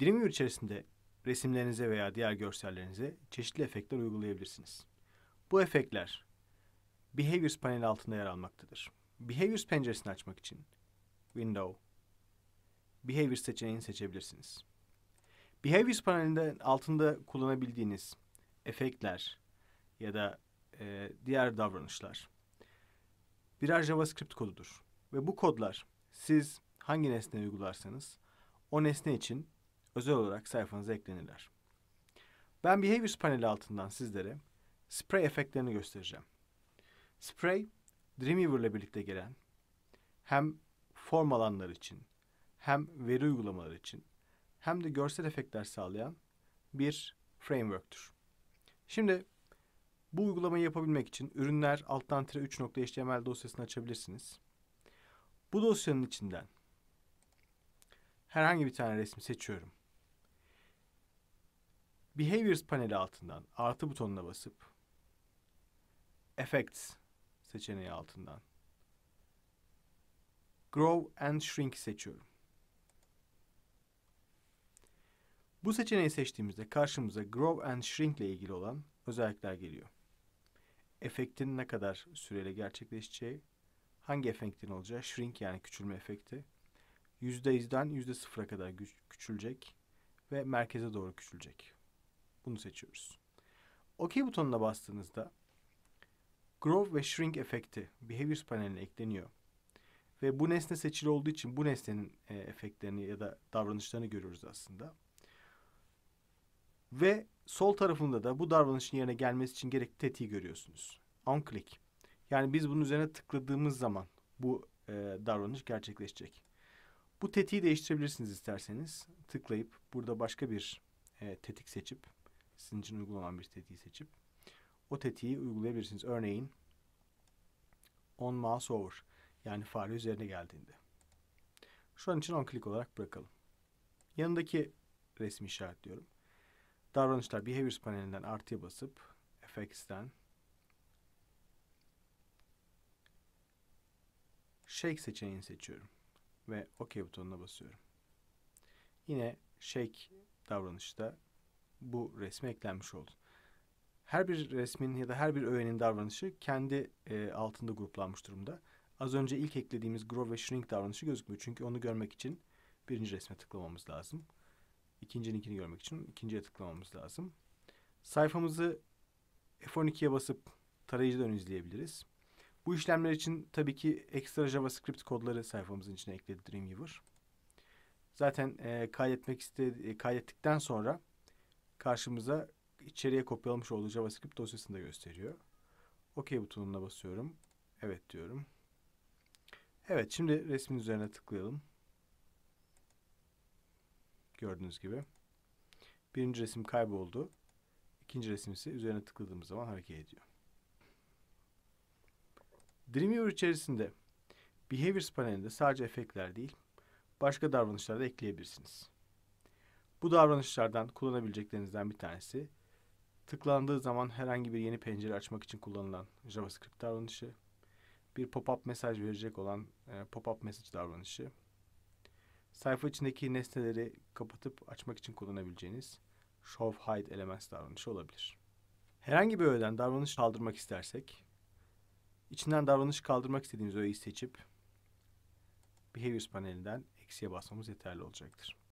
Dreamweaver içerisinde resimlerinize veya diğer görsellerinize çeşitli efektler uygulayabilirsiniz. Bu efektler Behaviors paneli altında yer almaktadır. Behaviors penceresini açmak için Window, Behaviors seçeneğini seçebilirsiniz. Behaviors panelinde altında kullanabildiğiniz efektler ya da e, diğer davranışlar birer JavaScript kodudur. Ve bu kodlar siz hangi nesne uygularsanız o nesne için özel olarak sayfanıza eklenirler. Ben Behaviors paneli altından sizlere spray efektlerini göstereceğim. Spray, Dreamweaver ile birlikte gelen hem form alanları için hem veri uygulamaları için hem de görsel efektler sağlayan bir framework'tür. Şimdi bu uygulamayı yapabilmek için ürünler alttan tire 3.html dosyasını açabilirsiniz. Bu dosyanın içinden herhangi bir tane resmi seçiyorum. Behaviors paneli altından artı butonuna basıp Effects seçeneği altından Grow and Shrink seçiyorum. Bu seçeneği seçtiğimizde karşımıza Grow and Shrink ile ilgili olan özellikler geliyor. Efektin ne kadar süreyle gerçekleşeceği, hangi efektin olacağı, shrink yani küçülme efekti, %100'den %0'a kadar küçülecek ve merkeze doğru küçülecek. Bunu seçiyoruz. OK butonuna bastığınızda Grow ve Shrink efekti Behaviors paneline ekleniyor. Ve bu nesne seçili olduğu için bu nesnenin e, efektlerini ya da davranışlarını görüyoruz aslında. Ve sol tarafında da bu davranışın yerine gelmesi için gerekli tetiği görüyorsunuz. On click. Yani biz bunun üzerine tıkladığımız zaman bu e, davranış gerçekleşecek. Bu tetiği değiştirebilirsiniz isterseniz. Tıklayıp burada başka bir e, tetik seçip sizin için uygulanan bir tetiği seçip o tetiği uygulayabilirsiniz. Örneğin on mouse over yani fare üzerine geldiğinde. Şu an için on click olarak bırakalım. Yanındaki resmi işaretliyorum. Davranışlar Behaviors panelinden artıya basıp FX'ten Shake seçeneğini seçiyorum ve OK butonuna basıyorum. Yine Shake davranışta bu resmi eklenmiş oldu. Her bir resmin ya da her bir öğenin davranışı kendi e, altında gruplanmış durumda. Az önce ilk eklediğimiz grow ve shrink davranışı gözükmüyor. Çünkü onu görmek için birinci resme tıklamamız lazım. İkincininkini görmek için ikinciye tıklamamız lazım. Sayfamızı F12'ye basıp tarayıcıdan izleyebiliriz. Bu işlemler için tabii ki ekstra JavaScript kodları sayfamızın içine ekledi Dreamweaver. Zaten e, kaydetmek istedi, e, kaydettikten sonra karşımıza içeriye kopyalamış olduğu JavaScript dosyasını da gösteriyor. OK butonuna basıyorum. Evet diyorum. Evet şimdi resmin üzerine tıklayalım. Gördüğünüz gibi. Birinci resim kayboldu. İkinci resim ise üzerine tıkladığımız zaman hareket ediyor. Dreamweaver içerisinde Behaviors panelinde sadece efektler değil, başka davranışlar da ekleyebilirsiniz. Bu davranışlardan kullanabileceklerinizden bir tanesi tıklandığı zaman herhangi bir yeni pencere açmak için kullanılan JavaScript davranışı, bir pop-up mesaj verecek olan e, pop-up mesaj davranışı, sayfa içindeki nesneleri kapatıp açmak için kullanabileceğiniz show hide elements davranışı olabilir. Herhangi bir öğeden davranış kaldırmak istersek, içinden davranış kaldırmak istediğimiz öğeyi seçip Behaviors panelinden eksiye basmamız yeterli olacaktır.